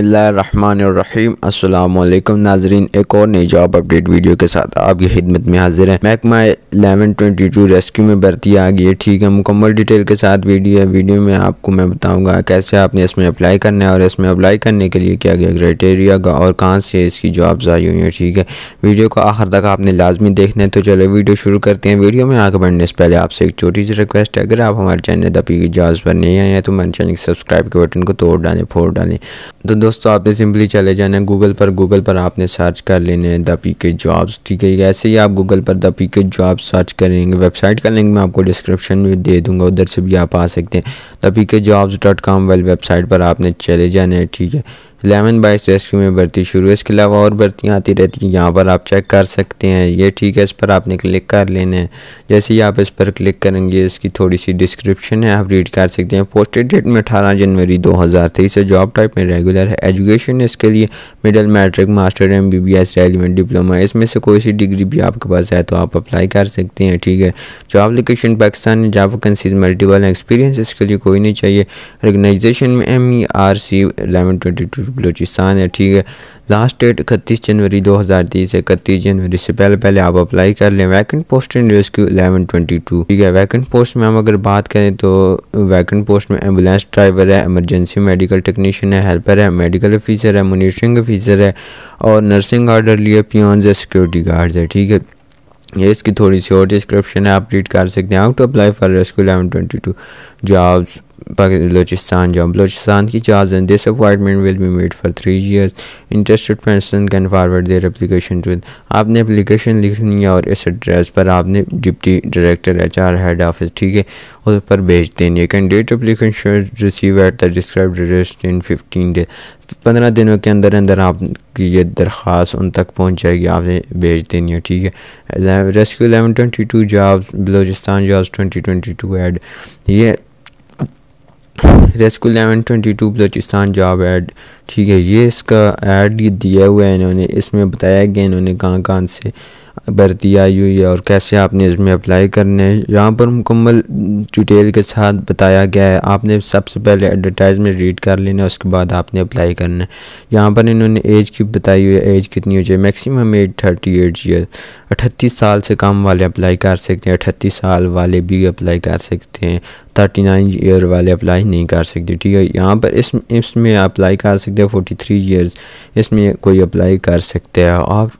अस्सलाम वालेकुम नाजरीन एक और नई जॉब अपडेट वीडियो के साथ आपकी खिदमत में हाजिर है महकमा एलेवन ट्वेंटी टू रेस्क्यू में भर्ती आ गई है ठीक है मुकम्मल डिटेल के साथ वीडियो है वीडियो में आपको मैं बताऊंगा कैसे आपने इसमें अप्लाई करना है और इसमें अप्लाई करने के लिए क्या क्या क्राइटेरिया का और कहाँ से इसकी जॉब आई हुई है ठीक है वीडियो को आखिर तक आपने लाजमी देखना है तो चलो वीडियो शुरू करते हैं वीडियो में आगे बढ़ने से पहले आपसे एक छोटी सी रिक्वेस्ट है अगर आप हमारे चैनल दबी की पर नहीं आए हैं तो हमारे चैनल सब्सक्राइब के बटन को तोड़ डालें फोड़ डालें तो दोस्तों आपने सिंपली चले जाना है गूगल पर गूगल पर आपने सर्च कर लेने हैं द पी के जॉब्स ठीक है ऐसे ही आप गूगल पर the P K job search करेंगे वेबसाइट का लिंक मैं आपको डिस्क्रिप्शन में दे दूंगा उधर से भी आप आ सकते हैं the P K jobs dot com वाली वेबसाइट पर आपने चले जाना है ठीक है एलेवन बाइस रेस्क्यू में भर्ती शुरू है इसके अलावा और भर्तियाँ आती रहती हैं यहाँ पर आप चेक कर सकते हैं ये ठीक है इस पर आपने क्लिक कर लेना है जैसे ही आप इस पर क्लिक करेंगे इसकी थोड़ी सी डिस्क्रिप्शन है आप रीड कर सकते हैं पोस्टेड डेट में अठारह जनवरी दो हज़ार तेईस है जॉब टाइप में रेगुलर है एजुकेशन इसके लिए middle matric master M B B S relevant diploma इसमें से कोई सी डिग्री भी आपके पास है तो आप अप्लाई कर सकते हैं ठीक है job location Pakistan job vacancies multiple experience इसके लिए कोई नहीं चाहिए ऑर्गेनाइजेशन में M E e R C eleven twenty two Balochistan है ठीक है लास्ट डेट इकतीस जनवरी 2030 है इकतीस जनवरी से पहले पहले आप अप्लाई कर लें vacant post in rescue eleven twenty two ठीक है वैकेंट पोस्ट में हम अगर बात करें तो वैकेंट पोस्ट में एम्बुलेंस ड्राइवर है एमरजेंसी मेडिकल टेक्नीशियन है हेल्पर है मेडिकल ऑफिसर है मोनिटरिंग ऑफिसर है और नर्सिंग ऑर्डर लिए पियॉन्स है सिक्योरिटी गार्ड्स है ठीक है ये इसकी थोड़ी सी और डिस्क्रिप्शन है आप रीड कर सकते हैं how to apply for rescue eleven twenty two jobs Balochistan job. Balochistan ki jobs and this appointment will be made for three years. Interested person can forward their application to आपने application लिखनी है और इस address पर आपने deputy director H R head office ठीक है उस पर भेज देनी है candidate application receive at the describe address in fifteen day पंद्रह दिनों के अंदर अंदर आपकी ये दरख्वास्त उन तक पहुँच जाएगी आपने भेज देनी है ठीक है rescue eleven twenty two job Balochistan job twenty twenty two ad ये rescue eleven twenty two Balochistan job ad ठीक है ये इसका एड दिया हुआ है इन्होंने इसमें बताया गया इन्होंने कहाँ कहाँ से भर्ती आई हुई है और कैसे आपने इसमें अप्लाई करने है यहाँ पर मुकम्मल डिटेल के साथ बताया गया है आपने सबसे पहले एडवर्टाइजमेंट रीड कर लेना उसके बाद आपने अप्लाई करना है यहाँ पर इन्होंने एज की बताई हुई है एज कितनी हो जाए maximum age thirty eight year अठतीस साल से कम वाले अप्लाई कर सकते हैं अठतीस साल वाले भी अप्लाई कर सकते हैं थर्टी नाइन ईयर वाले अप्लाई नहीं कर सकते ठीक है यहाँ पर इस इसमें अप्लाई कर सकते हैं फोर्टी थ्री ईयर्स इसमें कोई अप्लाई कर सकते हैं आप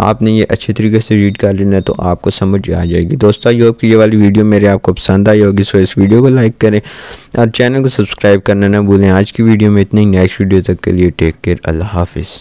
आपने ये अच्छे तरीके से रीड कर लेना है तो आपको समझ आ जाएगी दोस्तों आई होप कि ये वाली वीडियो मेरे आपको पसंद आई होगी सो इस वीडियो को लाइक करें और चैनल को सब्सक्राइब करना ना भूलें आज की वीडियो में इतनी नेक्स्ट वीडियो तक के लिए टेक केयर अल्लाह हाफिज़